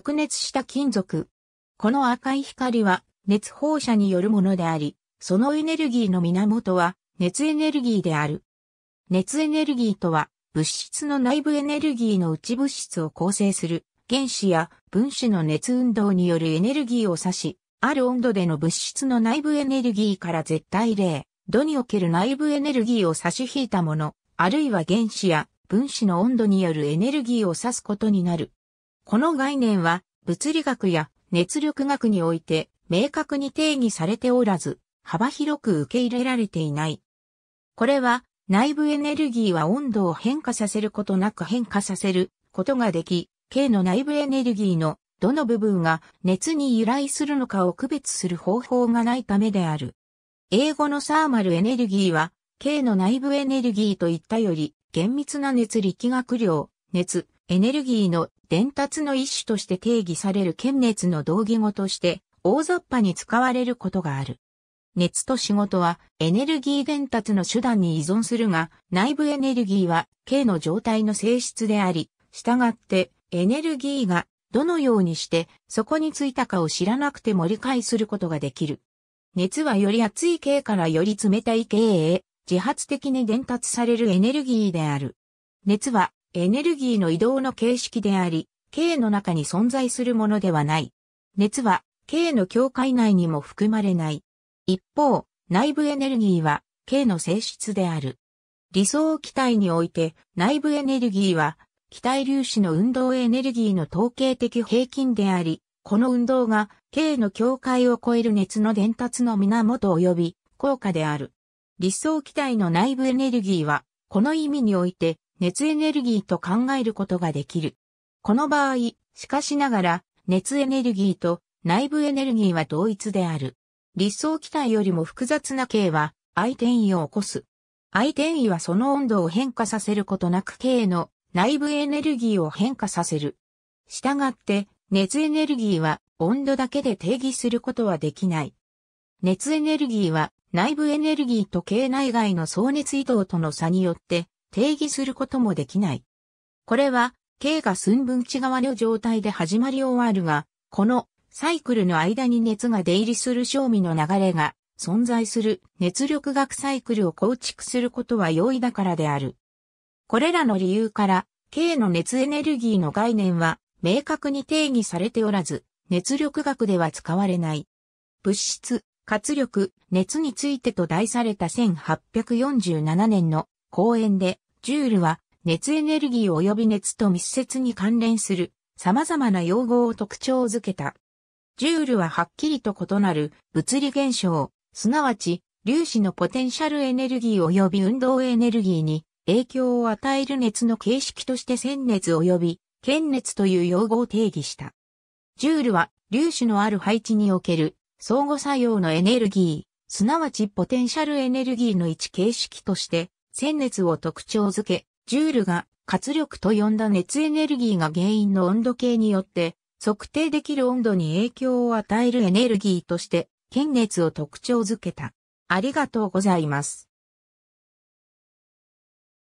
灼熱した金属。この赤い光は熱放射によるものであり、そのエネルギーの源は熱エネルギーである。熱エネルギーとは物質の内部エネルギーの内物質を構成する原子や分子の熱運動によるエネルギーを指し、ある温度での物質の内部エネルギーから絶対0度における内部エネルギーを差し引いたもの、あるいは原子や分子の温度によるエネルギーを指すことになる。この概念は物理学や熱力学において明確に定義されておらず、幅広く受け入れられていない。これは内部エネルギーは温度を変化させることなく変化させることができ、K の内部エネルギーのどの部分が熱に由来するのかを区別する方法がないためである。英語のサーマルエネルギーは、K の内部エネルギーといったより、厳密な熱力学量、熱、エネルギーの伝達の一種として定義される検熱の同義語として、大雑把に使われることがある。熱と仕事はエネルギー伝達の手段に依存するが、内部エネルギーは K の状態の性質であり、従ってエネルギーがどのようにしてそこについたかを知らなくても理解することができる。熱はより熱い K からより冷たい K へ自発的に伝達されるエネルギーである。熱はエネルギーの移動の形式であり、K の中に存在するものではない。熱は K の境界内にも含まれない。一方、内部エネルギーは K の性質である。理想気体において内部エネルギーは気体粒子の運動エネルギーの統計的平均であり、この運動が K の境界を超える熱の伝達の源及び効果である。理想気体の内部エネルギーは、この意味において熱エネルギーと考えることができる。この場合、しかしながら、熱エネルギーと内部エネルギーは同一である。立層気体よりも複雑な K は、相転移を起こす。相転移はその温度を変化させることなく K の内部エネルギーを変化させる。したがって、熱エネルギーは温度だけで定義することはできない。熱エネルギーは内部エネルギーと経内外の総熱移動との差によって定義することもできない。これは、K が寸分内側の状態で始まり終わるが、このサイクルの間に熱が出入りする賞味の流れが存在する熱力学サイクルを構築することは容易だからである。これらの理由から、K の熱エネルギーの概念は明確に定義されておらず、熱力学では使われない。物質、活力、熱についてと題された1847年の講演で、ジュールは熱エネルギー及び熱と密接に関連する様々な用語を特徴づけた。ジュールははっきりと異なる物理現象、すなわち粒子のポテンシャルエネルギー及び運動エネルギーに影響を与える熱の形式として線熱及び検熱という用語を定義した。ジュールは粒子のある配置における相互作用のエネルギー、すなわちポテンシャルエネルギーの一形式として鮮熱を特徴づけ、ジュールが活力と呼んだ熱エネルギーが原因の温度計によって測定できる温度に影響を与えるエネルギーとして、検熱を特徴づけた。ありがとうございます。